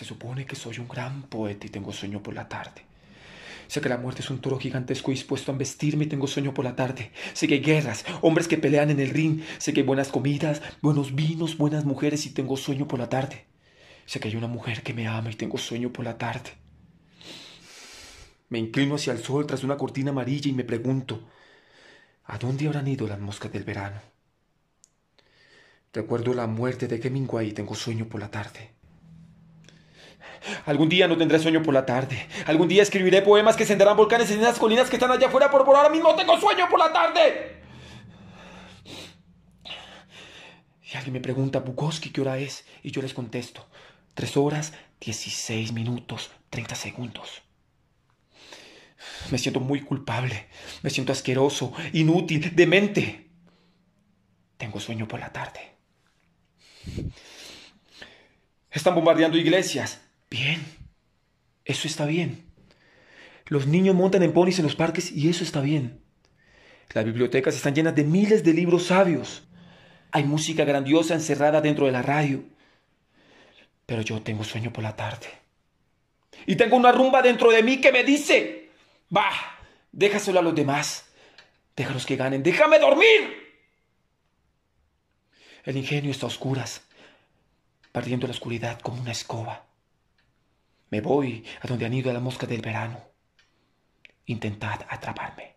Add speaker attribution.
Speaker 1: Se supone que soy un gran poeta y tengo sueño por la tarde. Sé que la muerte es un toro gigantesco dispuesto a vestirme y tengo sueño por la tarde. Sé que hay guerras, hombres que pelean en el ring. Sé que hay buenas comidas, buenos vinos, buenas mujeres y tengo sueño por la tarde. Sé que hay una mujer que me ama y tengo sueño por la tarde. Me inclino hacia el sol tras una cortina amarilla y me pregunto, ¿a dónde habrán ido las moscas del verano? Recuerdo la muerte de Hemingway y tengo sueño por la tarde. Algún día no tendré sueño por la tarde. Algún día escribiré poemas que senderán volcanes en esas colinas que están allá afuera, por, por ahora mismo tengo sueño por la tarde. Y alguien me pregunta, Bukowski, ¿qué hora es? Y yo les contesto, Tres horas, 16 minutos, 30 segundos. Me siento muy culpable, me siento asqueroso, inútil, demente. Tengo sueño por la tarde. Están bombardeando iglesias, eso está bien. Los niños montan en ponis en los parques y eso está bien. Las bibliotecas están llenas de miles de libros sabios. Hay música grandiosa encerrada dentro de la radio. Pero yo tengo sueño por la tarde. Y tengo una rumba dentro de mí que me dice, va, déjaselo a los demás. Déjalos que ganen. Déjame dormir. El ingenio está a oscuras, perdiendo la oscuridad como una escoba. Me voy a donde han ido mosca del verano. Intentad atraparme.